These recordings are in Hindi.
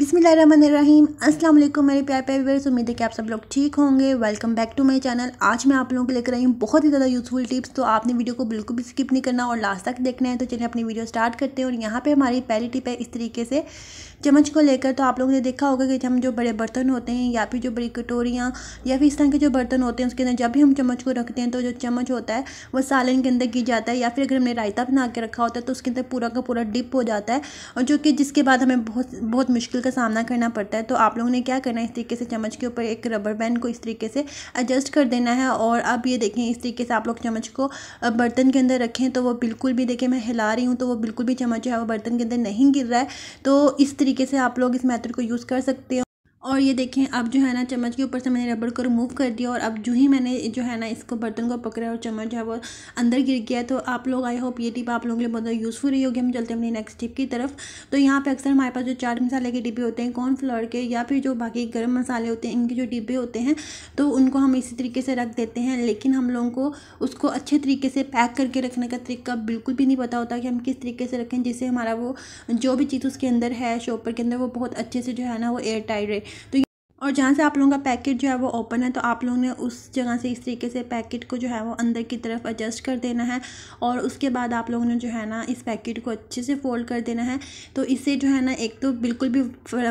बिसमीम अस्सलाम वालेकुम मेरे प्यारे प्यार व्यवर्स उम्मीद है कि आप सब लोग ठीक होंगे welcome back to my channel आज मैं आप लोगों के लेकर आई हूँ बहुत ही ज़्यादा यूज़फुल टिप्स तो आपने वीडियो को बिल्कुल भी स्किप नहीं करना और लास्ट तक देखना है तो चलिए अपनी वीडियो स्टार्ट करते हैं और यहाँ पर हमारी पहली टिप है इस तरीके से चम्मच को लेकर तो आप लोगों ने देखा होगा कि हम जो बड़े बर्तन होते हैं या फिर जो बड़ी कटोरियाँ या फिर इस तरह के जो बर्तन होते हैं उसके अंदर जब भी हम चम्मच को रखते हैं तो जो चम्मच होता है वो सालन के अंदर गिर जाता है या फिर अगर हमने रायता बना के रखा होता है तो उसके अंदर पूरा का पूरा डिप हो जाता है और जो कि जिसके बाद हमें बहुत बहुत मुश्किल का सामना करना पड़ता है तो आप लोगों ने क्या करना है इस तरीके से चम्मच के ऊपर एक रबर बैंड को इस तरीके से एडजस्ट कर देना है और अब ये देखें इस तरीके से आप लोग चम्मच को बर्तन के अंदर रखें तो वो बिल्कुल भी देखें मैं हिला रही हूँ तो वो बिल्कुल भी चम्मच है वो बर्तन के अंदर नहीं गिर रहा है तो इस तरीके से आप लोग इस मैथड को यूज़ कर सकते हो और ये देखें अब जो है ना चम्मच के ऊपर से मैंने रबड़ को रिमूव कर दिया और अब जो ही मैंने जो है ना इसको बर्तन को पकड़ा और चम्मच जो है वो अंदर गिर गया तो आप लोग आई होप ये टिप आप लोगों के लिए बहुत यूज़फुल रही होगी हम चलते हैं अपनी नेक्स्ट टिप की तरफ तो यहाँ पे अक्सर हमारे पास जो चाट मसाले के डिब्बे होते हैं कॉर्नफ्लोर के या फिर जो बाकी गर्म मसाले होते हैं इनके जो डिब्बे होते हैं तो उनको हम इसी तरीके से रख देते हैं लेकिन हम लोगों को उसको अच्छे तरीके से पैक करके रखने का तरीका बिल्कुल भी नहीं पता होता कि हम किस तरीके से रखें जिससे हमारा वो जो भी चीज़ उसके अंदर है शॉपर के अंदर वो बहुत अच्छे से जो है ना वो एयर टाइट रहे तो और जहाँ से आप लोगों का पैकेट जो है वो ओपन है तो आप लोगों ने उस जगह से इस तरीके से पैकेट को जो है वो अंदर की तरफ एडजस्ट कर देना है और उसके बाद आप लोगों ने जो है ना इस पैकेट को अच्छे से फोल्ड कर देना है तो इससे जो है ना एक तो बिल्कुल भी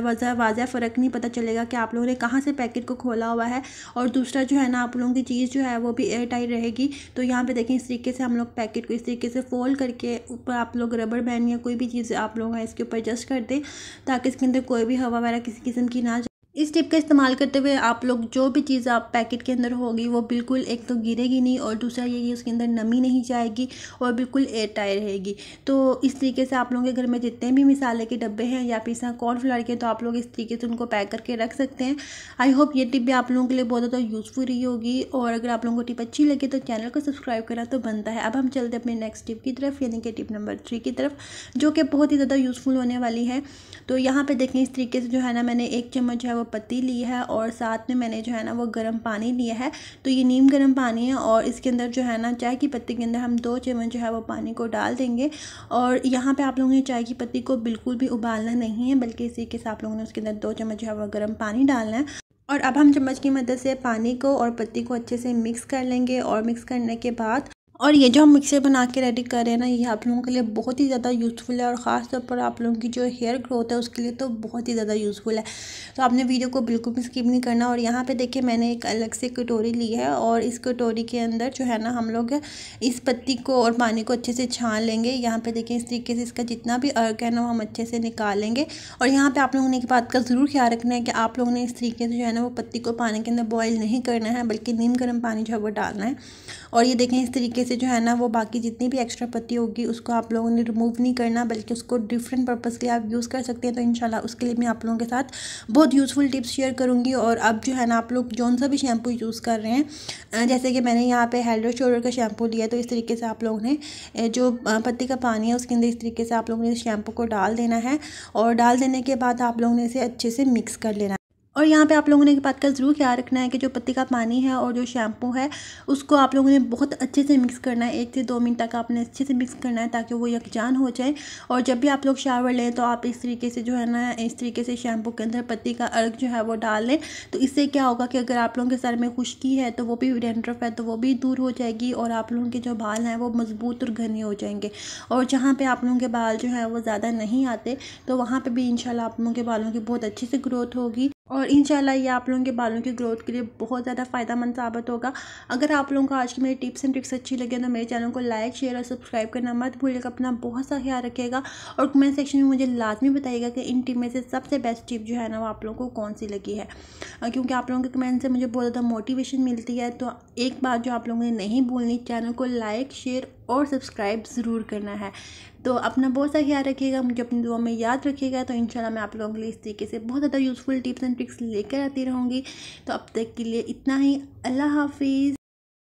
वजह वाजह फ़र्क नहीं पता चलेगा कि आप लोगों ने कहाँ से पैकेट को खोला हुआ है और दूसरा जो है ना आप लोगों की चीज़ जो है वो भी एयर टाइट रहेगी तो यहाँ पर देखें इस तरीके से हम लोग पैकेट को इस तरीके से फोल्ड करके ऊपर आप लोग रबड़ बैन या कोई भी चीज़ आप लोग इसके ऊपर एडजस्ट कर दें ताकि इसके अंदर कोई भी हवा वगैरह किसी किस्म की ना इस टिप का इस्तेमाल करते हुए आप लोग जो भी चीज़ आप पैकेट के अंदर होगी वो बिल्कुल एक तो गिरेगी नहीं और दूसरा ये कि उसके अंदर नमी नहीं जाएगी और बिल्कुल एयर टाइट रहेगी तो इस तरीके से आप लोगों के घर में जितने भी मिसाले के डब्बे हैं या फिर इसका कॉर्नफ्लावर के तो आप लोग इस तरीके से उनको पैक करके रख सकते हैं आई होप ये टिप भी आप लोगों के लिए बहुत ज़्यादा यूज़फुल रही होगी और अगर आप लोगों को टिप अच्छी लगे तो चैनल को सब्सक्राइब करना तो बनता है अब हम चलते अपने नेक्स्ट टिप की तरफ यानी कि टिप नंबर थ्री की तरफ जो कि बहुत ही ज़्यादा यूज़फुल होने वाली है तो यहाँ पर देखें इस तरीके से जो है ना मैंने एक चम्मच है पत्ती ली है और साथ में मैंने जो है ना वो गर्म पानी लिया है तो ये नीम गर्म पानी है और इसके अंदर जो है ना चाय की पत्ती के अंदर हम दो चम्मच जो है वो पानी को डाल देंगे और यहाँ पर आप लोगों ने चाय की पत्ती को बिल्कुल भी उबालना नहीं है बल्कि इसी के साथ आप लोगों ने उसके अंदर दो चम्मच जो है वो गर्म पानी डालना है और अब हम चम्मच की मदद से पानी को और पत्ती को अच्छे से मिक्स कर लेंगे और मिक्स करने के बाद और ये जो हम मिक्सर बना के रेडी कर रहे हैं ना ये आप लोगों के लिए बहुत ही ज़्यादा यूज़फुल है और ख़ास तौर पर आप लोगों की जो हेयर ग्रोथ है उसके लिए तो बहुत ही ज़्यादा यूज़फुल है तो आपने वीडियो को बिल्कुल भी स्किप नहीं करना और यहाँ पे देखिए मैंने एक अलग से कटोरी ली है और इस कटोरी के अंदर जो है ना हम लोग इस पत्ती को और पानी को अच्छे से छान लेंगे यहाँ पर देखें इस तरीके से इसका जितना भी अर्क है ना वो हम अच्छे से निकालेंगे और यहाँ पर आप लोगों ने एक बात का ज़रूर ख्याल रखना है कि आप लोगों ने इस तरीके से जो है ना वो पत्ती को पानी के अंदर बॉयल नहीं करना है बल्कि नीम गर्म पानी जो है वो डालना है और ये देखें इस तरीके से से जो है ना वो बाकी जितनी भी एक्स्ट्रा पत्ती होगी उसको आप लोगों ने रिमूव नहीं करना बल्कि उसको डिफरेंट पर्पज़ के लिए आप यूज़ कर सकते हैं तो इन उसके लिए मैं आप लोगों के साथ बहुत यूज़फुल टिप्स शेयर करूँगी और अब जो है ना आप लोग जौन सा भी शैम्पू यूज़ कर रहे हैं जैसे कि मैंने यहाँ पे और शोल्डर का शैम्पू लिया तो इस तरीके से आप लोगों ने जो पत्ती का पानी है उसके अंदर इस तरीके से आप लोगों ने शैम्पू को डाल देना है और डाल देने के बाद आप लोगों ने इसे अच्छे से मिक्स कर लेना है और यहाँ पे आप लोगों ने एक बात का ज़रूर ख्याल रखना है कि जो पत्ती का पानी है और जो शैम्पू है उसको आप लोगों ने बहुत अच्छे से मिक्स करना है एक से दो मिनट तक आपने अच्छे से मिक्स करना है ताकि वो यकजान हो जाए और जब भी आप लोग शावर लें तो आप इस तरीके से जो है ना इस तरीके से शैम्पू के अंदर पत्ती का अर्घ जो है वो डाल लें तो इससे क्या होगा कि अगर आप लोगों के सर में खुश्की है तो वो भी डेंड्रफ है तो वो भी दूर हो जाएगी और आप लोगों के जो बाल हैं वो मज़बूत और घने हो जाएंगे और जहाँ पर आप लोगों के बाल जो है वो ज़्यादा नहीं आते तो वहाँ पर भी इन आप लोगों के बालों की बहुत अच्छे से ग्रोथ होगी और इन ये आप लोगों के बालों की ग्रोथ के लिए बहुत ज़्यादा फ़ायदा साबित होगा अगर आप लोगों को आज की मेरी टिप्स एंड ट्रिक्स अच्छी लगे तो मेरे चैनल को लाइक शेयर और सब्सक्राइब करना मत भूलिएगा अपना बहुत सा ख्याल रखेगा और कमेंट सेक्शन में मुझे लाजमी बताइएगा कि इन टिप में से सबसे बेस्ट टिप जो है ना वो आप लोगों को कौन सी लगी है क्योंकि आप लोगों के कमेंट से मुझे बहुत ज़्यादा मोटिवेशन मिलती है तो एक बात जो आप लोगों ने नहीं भूलनी चैनल को लाइक शेयर और सब्सक्राइब ज़रूर करना है तो अपना बहुत सा ख्याल रखिएगा मुझे अपनी दुआ में याद रखिएगा तो इंशाल्लाह मैं आप लोगों के लिए इस तरीके से बहुत ज़्यादा यूज़फुल टिप्स एंड ट्रिक्स लेकर आती रहूँगी तो अब तक के लिए इतना ही अल्लाह हाफिज़